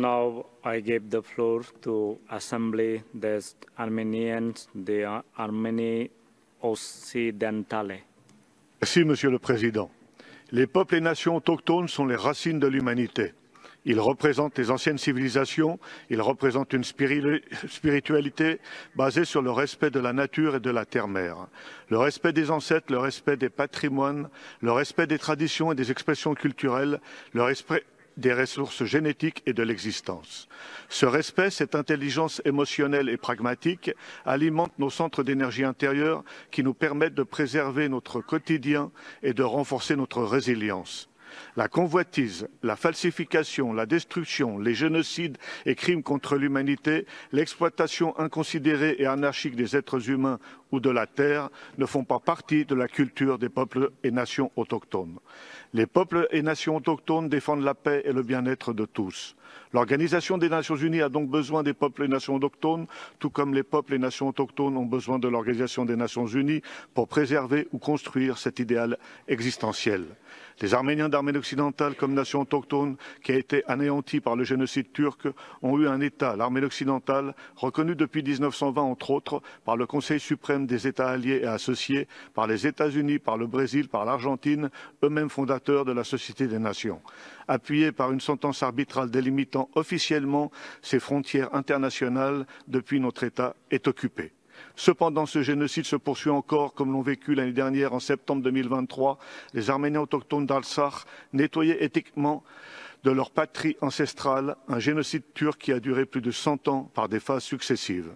Now I give the floor to Assembly des Arméniens de Arméniens occidentale. Merci, Monsieur le Président. Les peuples et nations autochtones sont les racines de l'humanité. Ils représentent les anciennes civilisations, ils représentent une spiritualité basée sur le respect de la nature et de la terre-mère, le respect des ancêtres, le respect des patrimoines, le respect des traditions et des expressions culturelles, le respect, des ressources génétiques et de l'existence. Ce respect, cette intelligence émotionnelle et pragmatique alimentent nos centres d'énergie intérieure qui nous permettent de préserver notre quotidien et de renforcer notre résilience. La convoitise, la falsification, la destruction, les génocides et crimes contre l'humanité, l'exploitation inconsidérée et anarchique des êtres humains ou de la terre ne font pas partie de la culture des peuples et nations autochtones. Les peuples et nations autochtones défendent la paix et le bien-être de tous. L'Organisation des Nations Unies a donc besoin des peuples et nations autochtones, tout comme les peuples et nations autochtones ont besoin de l'Organisation des Nations Unies pour préserver ou construire cet idéal existentiel. Les Arméniens d'Arménie occidentale comme nation autochtone qui a été anéantie par le génocide turc ont eu un État, l'Arménie occidentale, reconnu depuis 1920 entre autres par le Conseil suprême des États alliés et associés, par les États-Unis, par le Brésil, par l'Argentine, eux-mêmes fondateurs de la Société des Nations. Appuyé par une sentence arbitrale délimitant officiellement ses frontières internationales depuis notre État est occupé. Cependant, ce génocide se poursuit encore, comme l'ont vécu l'année dernière, en septembre 2023, les Arméniens autochtones d'Alsace nettoyaient éthiquement de leur patrie ancestrale, un génocide turc qui a duré plus de 100 ans par des phases successives.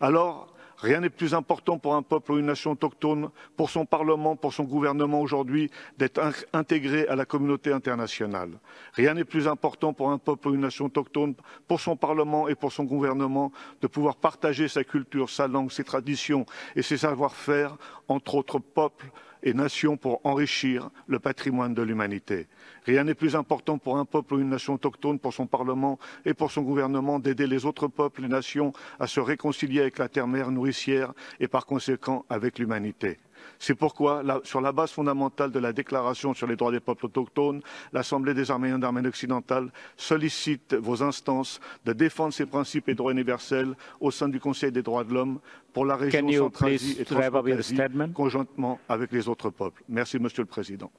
Alors, Rien n'est plus important pour un peuple ou une nation autochtone, pour son Parlement, pour son gouvernement aujourd'hui, d'être intégré à la communauté internationale. Rien n'est plus important pour un peuple ou une nation autochtone, pour son Parlement et pour son gouvernement, de pouvoir partager sa culture, sa langue, ses traditions et ses savoir-faire entre autres peuples et nations pour enrichir le patrimoine de l'humanité. Rien n'est plus important pour un peuple ou une nation autochtone, pour son Parlement et pour son gouvernement d'aider les autres peuples et nations à se réconcilier avec la terre-mère et par conséquent avec l'humanité. C'est pourquoi, sur la base fondamentale de la Déclaration sur les droits des peuples autochtones, l'Assemblée des Arméniens d'Arménie occidentale sollicite vos instances de défendre ces principes et droits universels au sein du Conseil des droits de l'homme pour la région centrale et conjointement avec les autres peuples. Merci, Monsieur le Président.